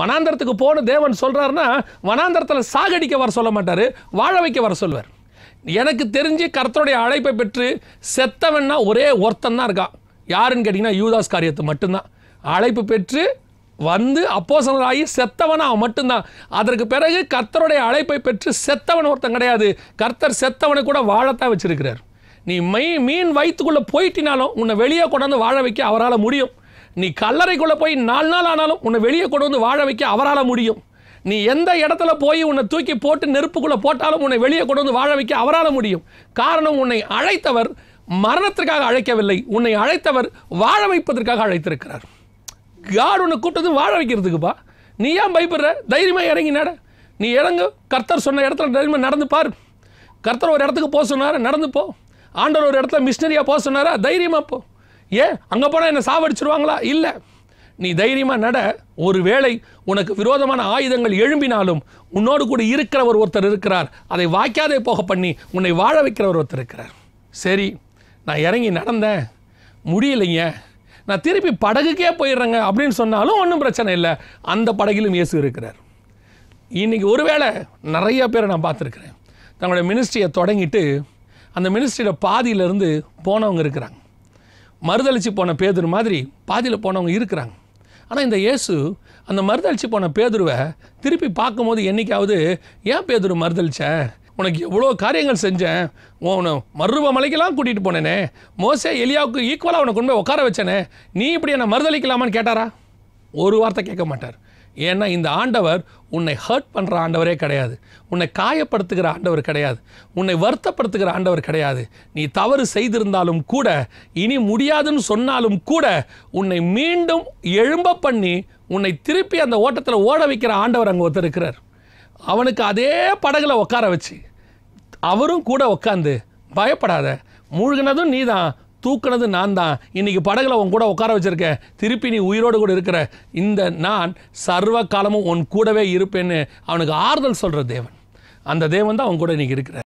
வனாந்தரத்துக்கு போன தேவன் சொல்கிறாருன்னா வனாந்தரத்தில் சாகடிக்க வர சொல்ல மாட்டார் வாழ வைக்க வர சொல்வார் எனக்கு தெரிஞ்சு கர்த்தருடைய அழைப்பை பெற்று செத்தவன்னா ஒரே ஒருத்தன் தான் இருக்கான் யாருன்னு கேட்டிங்கன்னா யூதாஸ் காரியத்து மட்டும்தான் அழைப்பு பெற்று வந்து அப்போசனராகி செத்தவன் அவன் மட்டும்தான் அதற்கு பிறகு கர்த்தருடைய அழைப்பை பெற்று செத்தவன் ஒருத்தன் கிடையாது கர்த்தர் செத்தவனை கூட வாழத்தான் வச்சிருக்கிறார் நீ மை மீன் வயிற்றுக்குள்ளே போயிட்டினாலும் உன்னை வெளியே கொண்டாந்து வாழ வைக்க அவரால் முடியும் நீ கல்லறைக்குள்ளே போய் நாலு நாள் ஆனாலும் உன்னை வெளியே கொண்டு வந்து வாழ வைக்க அவரால் முடியும் நீ எந்த இடத்துல போய் உன்னை தூக்கி போட்டு நெருப்புக்குள்ளே போட்டாலும் உன்னை வெளியே கொண்டு வந்து வாழ வைக்க அவரால் முடியும் காரணம் உன்னை அழைத்தவர் மரணத்திற்காக அழைக்கவில்லை உன்னை அழைத்தவர் வாழ வைப்பதற்காக அழைத்திருக்கிறார் யார் உன்னை கூப்பிட்டது வாழ வைக்கிறதுக்குப்பா நீ ஏன் பயப்படுற தைரியமாக இறங்கி நட நீ இறங்கு கர்த்தர் சொன்ன இடத்துல தைரியமாக நடந்து பார் கர்த்தர் ஒரு இடத்துக்கு போக சொன்னார் நடந்து போ ஆண்டவர் ஒரு இடத்துல மிஷினரியாக போக சொன்னாரா தைரியமாக போ ஏன் அங்கே போனால் என்னை சாவடிச்சிருவாங்களா இல்லை நீ தைரியமாக நட ஒருவேளை உனக்கு விரோதமான ஆயுதங்கள் எழும்பினாலும் உன்னோடு கூட இருக்கிறவர் ஒருத்தர் இருக்கிறார் அதை வாய்க்காதே போக பண்ணி உன்னை வாழ வைக்கிறவர் ஒருத்தர் இருக்கிறார் சரி நான் இறங்கி நடந்தேன் முடியலைங்க நான் திருப்பி படகுக்கே போயிடுறேங்க அப்படின்னு சொன்னாலும் ஒன்றும் பிரச்சனை இல்லை அந்த படகிலும் இயேசு இருக்கிறார் இன்றைக்கி ஒருவேளை நிறைய பேரை நான் பார்த்துருக்குறேன் தங்களுடைய மினிஸ்ட்ரியை தொடங்கிட்டு அந்த மினிஸ்ட்ரியோட பாதியிலேருந்து போனவங்க இருக்கிறாங்க மறுதளிச்சு போன பேதுரு மாதிரி பாதியில் போனவங்க இருக்கிறாங்க ஆனால் இந்த இயேசு அந்த மறுதளிச்சு போன பேதுருவை திருப்பி பார்க்கும்போது என்றைக்காவது ஏன் பேதுரு மறுதளிச்ச உனக்கு எவ்வளோ காரியங்கள் செஞ்சேன் உன்னை மருவ மலைக்கெல்லாம் கூட்டிகிட்டு போனேனே மோசே எலியாவுக்கு ஈக்குவலாக உனக்கு கொண்டு போய் உட்கார வச்சேனே நீ இப்படி என்னை மறுதளிக்கலாமான்னு கேட்டாரா ஒரு வார்த்தை கேட்க மாட்டார் ஏன்னா இந்த ஆண்டவர் உன்னை ஹர்ட் பண்ணுற ஆண்டவரே கிடையாது உன்னை காயப்படுத்துகிற ஆண்டவர் கிடையாது உன்னை வருத்தப்படுத்துகிற ஆண்டவர் கிடையாது நீ தவறு செய்திருந்தாலும் கூட இனி முடியாதுன்னு சொன்னாலும் கூட உன்னை மீண்டும் எழும்ப பண்ணி உன்னை திருப்பி அந்த ஓட்டத்தில் ஓட வைக்கிற ஆண்டவர் அங்கே ஒருத்தர் இருக்கிறார் அவனுக்கு அதே படகுல உட்கார வச்சு அவரும் கூட உட்காந்து பயப்படாத மூழ்கினதும் நீ தான் தூக்குனது நான் தான் இன்றைக்கி படகுல உன் கூட உட்கார வச்சிருக்கேன் திருப்பி நீ உயிரோடு கூட இருக்கிற இந்த நான் சர்வ காலமும் உன் கூடவே இருப்பேன்னு அவனுக்கு ஆறுதல் சொல்கிற தேவன் அந்த தேவன் தான் அவன் கூட இன்றைக்கி இருக்கிற